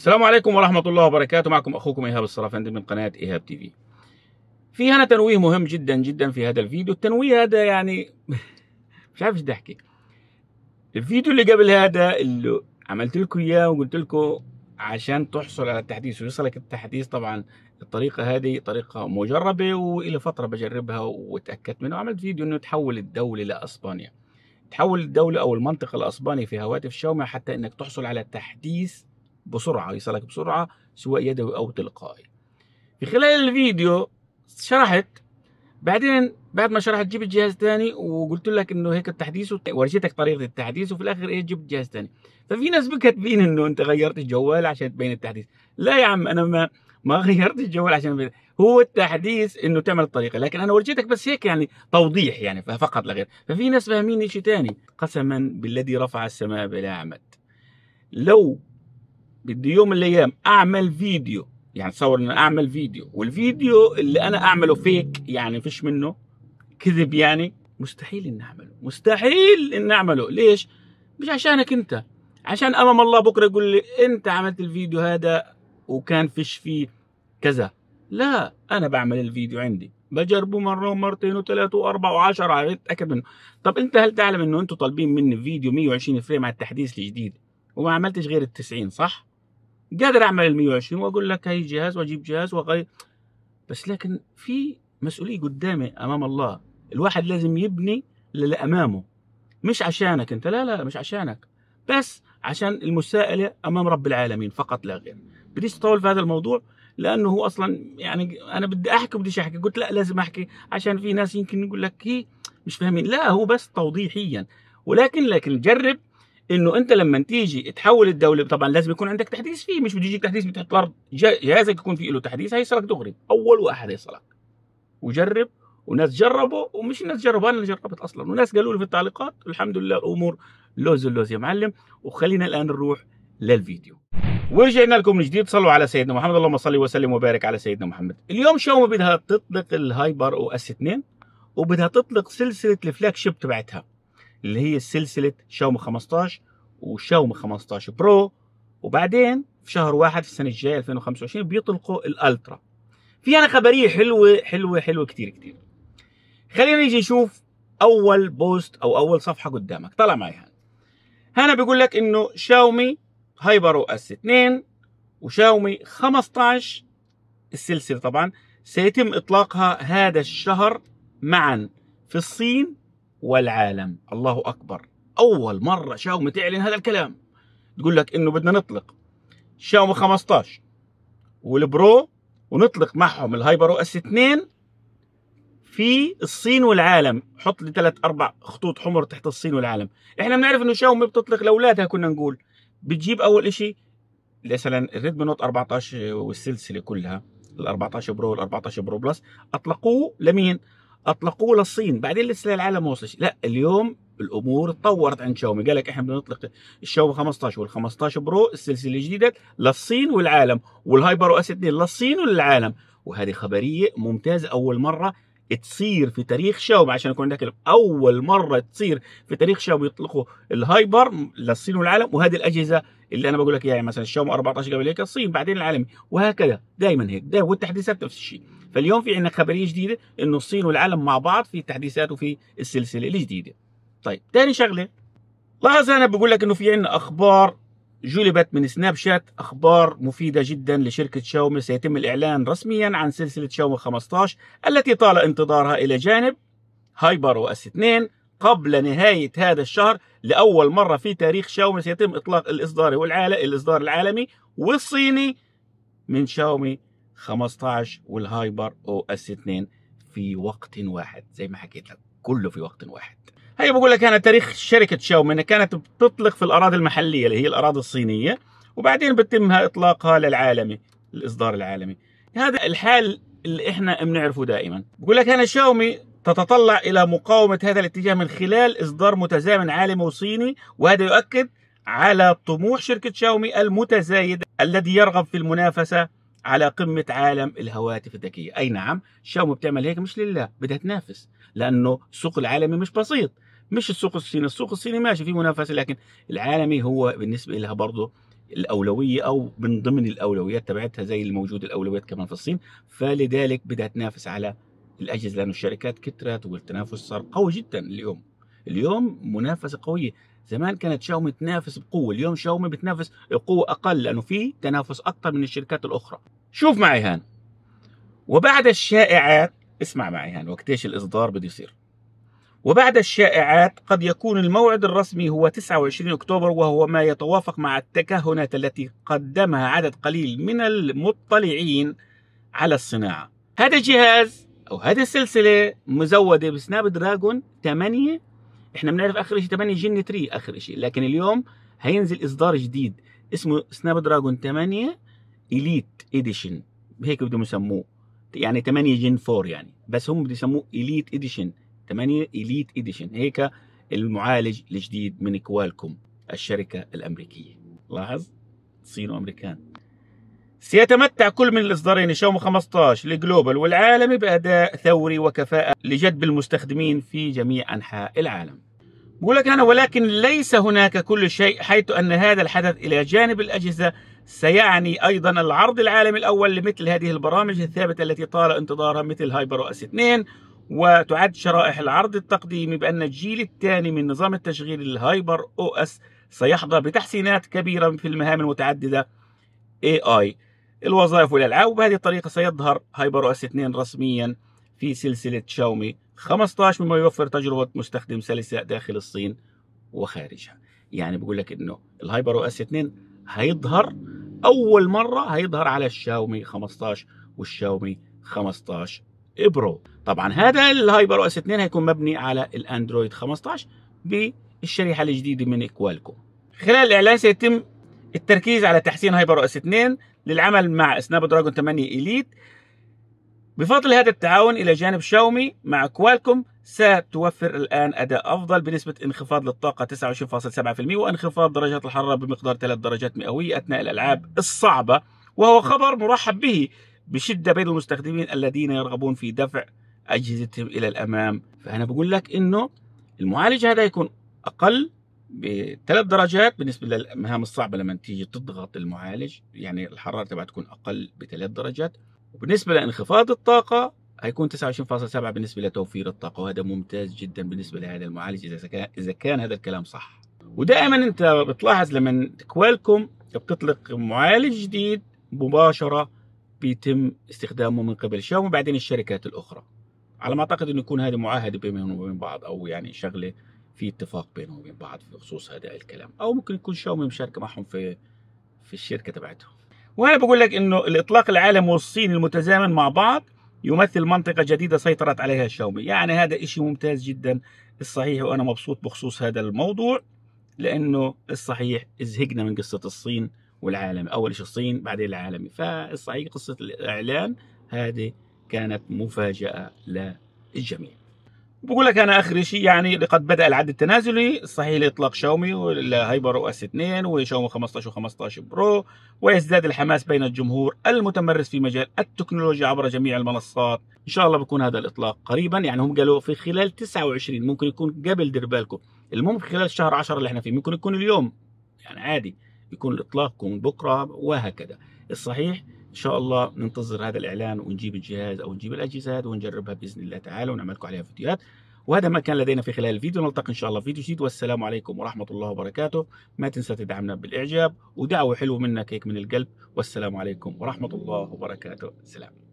السلام عليكم ورحمة الله وبركاته معكم أخوكم إيهاب الصرافندي من قناة إيهاب تي في في هنا تنويه مهم جدا جدا في هذا الفيديو التنويه هذا يعني مش عارف ايش بدي احكي الفيديو اللي قبل هذا اللي عملت لكم اياه وقلت لكم عشان تحصل على التحديث ويصلك التحديث طبعا الطريقة هذه طريقة مجربة وإلى فترة بجربها وتأكدت منها وعملت فيديو إنه تحول الدولة لأسبانيا تحول الدولة أو المنطقة الأسبانية في هواتف شاومي حتى إنك تحصل على تحديث بسرعة يصلك بسرعة سواء يدوي أو تلقائي في خلال الفيديو شرحت بعدين بعد ما شرحت جبت جهاز ثاني وقلت لك انه هيك التحديث ورجيتك طريقه التحديث وفي الاخر ايه جبت جهاز ثاني ففي ناس بكاتبين انه انت غيرت الجوال عشان تبين التحديث لا يا عم انا ما ما غيرت الجوال عشان بي... هو التحديث انه تعمل الطريقه لكن انا ورجيتك بس هيك يعني توضيح يعني فقط لا غير ففي ناس فاهمين شيء ثاني قسما بالذي رفع السماء بلا عمد لو بدي يوم من الايام اعمل فيديو يعني تصور ان اعمل فيديو والفيديو اللي انا اعمله فيك يعني فيش منه كذب يعني مستحيل ان اعمله مستحيل ان اعمله ليش مش عشانك انت عشان امام الله بكره يقول لي انت عملت الفيديو هذا وكان فيش فيه كذا لا انا بعمل الفيديو عندي بجربه مره ومرتين وثلاثه واربعه وعشرة عشان اتاكد منه طب انت هل تعلم انه انتم طالبين مني فيديو 120 فريم على التحديث الجديد وما عملتش غير ال 90 صح قادر اعمل ال 120 واقول لك هي جهاز واجيب جهاز واغير بس لكن في مسؤوليه قدامي امام الله الواحد لازم يبني للي امامه مش عشانك انت لا لا مش عشانك بس عشان المساءله امام رب العالمين فقط لا غير بديش اطول في هذا الموضوع لانه هو اصلا يعني انا بدي احكي وبديش احكي قلت لا لازم احكي عشان في ناس يمكن يقول لك هي مش فاهمين لا هو بس توضيحيا ولكن لكن جرب انه انت لما تيجي تحول الدوله طبعا لازم يكون عندك تحديث فيه مش بده يجيك تحديث بتحط الارض جهازك يكون فيه له تحديث هيصلك دغري اول واحد هيصلك وجرب وناس جربوا ومش ناس جربوا انا اللي جربت اصلا وناس قالوا لي في التعليقات الحمد لله الامور لوز اللوز يا معلم وخلينا الان نروح للفيديو ورجعنا لكم من جديد صلوا على سيدنا محمد اللهم صل وسلم وبارك على سيدنا محمد اليوم شاومي بدها تطلق الهايبر او اس 2 وبدها تطلق سلسله الفلاج شيب تبعتها اللي هي سلسله شاومي 15 وشاومي 15 برو وبعدين في شهر واحد في السنه الجايه 2025 بيطلقوا الالترا في انا خبريه حلوه حلوه حلوه كتير كتير خلينا نيجي نشوف اول بوست او اول صفحه قدامك طلع معي هان هنا بيقول لك انه شاومي هايبر او اس 2 وشاومي 15 السلسله طبعا سيتم اطلاقها هذا الشهر معا في الصين والعالم الله أكبر أول مرة شاومي تعلن هذا الكلام تقول لك إنه بدنا نطلق شاومي 15 والبرو ونطلق معهم الهايبر او اس 2 في الصين والعالم حط لي ثلاث اربع خطوط حمر تحت الصين والعالم احنا بنعرف انه شاومي بتطلق لاولادها كنا نقول بتجيب اول شيء مثلا الريدمي نوت 14 والسلسله كلها ال 14 برو وال 14 برو بلس اطلقوه لمين اطلقوه للصين بعدين لسه العالم ما وصلش لا اليوم الامور تطورت عند شاومي قال لك احنا بنطلق الشاومي 15 وال 15 برو السلسله الجديده للصين والعالم والهايبر اس 2 للصين وللعالم وهذه خبريه ممتازه اول مره تصير في تاريخ شاومي عشان اكون عندك اول مره تصير في تاريخ شاومي يطلقوا الهايبر للصين والعالم وهذه الاجهزه اللي انا بقول لك اياها يعني مثلا الشاومي 14 قبل هيك الصين بعدين العالمي وهكذا دائما هيك دايما والتحديثات نفس الشيء فاليوم في عندنا خبريه جديده انه الصين والعالم مع بعض في التحديثات وفي السلسله الجديده طيب ثاني شغله لاحظ انا بقول لك انه في عندنا اخبار جلبت من سناب شات اخبار مفيده جدا لشركه شاومي سيتم الاعلان رسميا عن سلسله شاومي 15 التي طال انتظارها الى جانب هايبر او اس 2 قبل نهايه هذا الشهر لاول مره في تاريخ شاومي سيتم اطلاق الاصدار والعالم الاصدار العالمي والصيني من شاومي 15 والهايبر او اس 2 في وقت واحد زي ما حكيت لك كله في وقت واحد هي بقول لك انا تاريخ شركه شاومي انها كانت بتطلق في الاراضي المحليه اللي هي الاراضي الصينيه وبعدين بتمها اطلاقها للعالمي الاصدار العالمي هذا الحال اللي احنا بنعرفه دائما بقول لك انا شاومي تتطلع الى مقاومه هذا الاتجاه من خلال اصدار متزامن عالمي وصيني وهذا يؤكد على طموح شركه شاومي المتزايد الذي يرغب في المنافسه على قمة عالم الهواتف الذكية أي نعم شاومي بتعمل هيك مش لله بدها تنافس لأنه السوق العالمي مش بسيط مش السوق الصيني السوق الصيني ماشي في منافسة لكن العالمي هو بالنسبة لها برضه الأولوية أو من ضمن الأولويات تبعتها زي الموجود الأولويات كمان في الصين فلذلك بدها تنافس على الأجهزة لأنه الشركات كترت والتنافس صار قوي جدا اليوم اليوم منافسه قويه زمان كانت شاومي تنافس بقوه اليوم شاومي بتنافس بقوه اقل لانه في تنافس اكثر من الشركات الاخرى شوف معي هان وبعد الشائعات اسمع معي هان وقتيش الاصدار بده يصير وبعد الشائعات قد يكون الموعد الرسمي هو 29 أكتوبر وهو ما يتوافق مع التكهنات التي قدمها عدد قليل من المطلعين على الصناعة هذا الجهاز أو هذه السلسلة مزودة بسناب دراجون 8 احنا بنعرف اخر شيء 8 جن 3 اخر شيء لكن اليوم هينزل اصدار جديد اسمه سناب دراجون 8 اليت اديشن هيك بدهم يسموه يعني 8 جن 4 يعني بس هم بده يسموه اليت اديشن 8 اليت اديشن هيك المعالج الجديد من كوالكوم الشركه الامريكيه لاحظ صين وامريكان سيتمتع كل من الإصدارين شاومي 15 الجلوبال والعالمي بأداء ثوري وكفاءة لجذب المستخدمين في جميع أنحاء العالم بقول لك أنا ولكن ليس هناك كل شيء حيث أن هذا الحدث إلى جانب الأجهزة سيعني أيضا العرض العالمي الأول لمثل هذه البرامج الثابتة التي طال انتظارها مثل هايبر أس 2 وتعد شرائح العرض التقديمي بأن الجيل الثاني من نظام التشغيل الهايبر أو أس سيحظى بتحسينات كبيرة في المهام المتعددة AI الوظائف والألعاب وبهذه الطريقة سيظهر هايبر اس 2 رسميا في سلسلة شاومي 15 مما يوفر تجربة مستخدم سلسة داخل الصين وخارجها يعني بقول لك انه الهايبر او اس 2 هيظهر اول مرة هيظهر على الشاومي 15 والشاومي 15 برو طبعا هذا الهايبر او اس 2 هيكون مبني على الاندرويد 15 بالشريحة الجديدة من كوالكوم خلال الاعلان سيتم التركيز على تحسين هايبر او اس 2 للعمل مع سناب دراجون 8 إليت بفضل هذا التعاون إلى جانب شاومي مع كوالكوم ستوفر الآن أداء أفضل بنسبة انخفاض للطاقة 29.7% وانخفاض درجات الحرارة بمقدار 3 درجات مئوية أثناء الألعاب الصعبة وهو خبر مرحب به بشدة بين المستخدمين الذين يرغبون في دفع أجهزتهم إلى الأمام فأنا بقول لك إنه المعالج هذا يكون أقل بثلاث درجات بالنسبه للمهام الصعبه لما تيجي تضغط المعالج يعني الحراره تبعها تكون اقل بثلاث درجات وبالنسبه لانخفاض الطاقه هيكون 29.7 بالنسبه لتوفير الطاقه وهذا ممتاز جدا بالنسبه لهذا المعالج اذا كان اذا كان هذا الكلام صح ودائما انت بتلاحظ لما كوالكوم بتطلق معالج جديد مباشره بيتم استخدامه من قبل شاومي وبعدين الشركات الاخرى على ما اعتقد انه يكون هذه معاهده بينهم وبين بعض او يعني شغله في اتفاق بينهم وبين بعض بخصوص هذا الكلام او ممكن يكون شاومي مشاركه معهم في في الشركه تبعتهم وانا بقول لك انه الاطلاق العالمي والصيني المتزامن مع بعض يمثل منطقة جديدة سيطرت عليها شاومي يعني هذا إشي ممتاز جدا الصحيح وأنا مبسوط بخصوص هذا الموضوع لأنه الصحيح زهقنا من قصة الصين والعالم أول شيء الصين بعدين العالمي فالصحيح قصة الإعلان هذه كانت مفاجأة للجميع بقول لك انا اخر شيء يعني لقد بدا العد التنازلي الصحيح لاطلاق شاومي والهايبر او اس 2 وشاومي 15 و15 برو ويزداد الحماس بين الجمهور المتمرس في مجال التكنولوجيا عبر جميع المنصات ان شاء الله بكون هذا الاطلاق قريبا يعني هم قالوا في خلال 29 ممكن يكون قبل دير بالكم المهم خلال شهر 10 اللي احنا فيه ممكن يكون اليوم يعني عادي يكون الاطلاق يكون بكره وهكذا الصحيح ان شاء الله ننتظر هذا الاعلان ونجيب الجهاز او نجيب الاجهزه هذه ونجربها باذن الله تعالى ونعمل لكم عليها فيديوهات وهذا ما كان لدينا في خلال الفيديو نلتقي ان شاء الله في فيديو جديد والسلام عليكم ورحمه الله وبركاته ما تنسى تدعمنا بالاعجاب ودعوه حلوه منك هيك من القلب والسلام عليكم ورحمه الله وبركاته سلام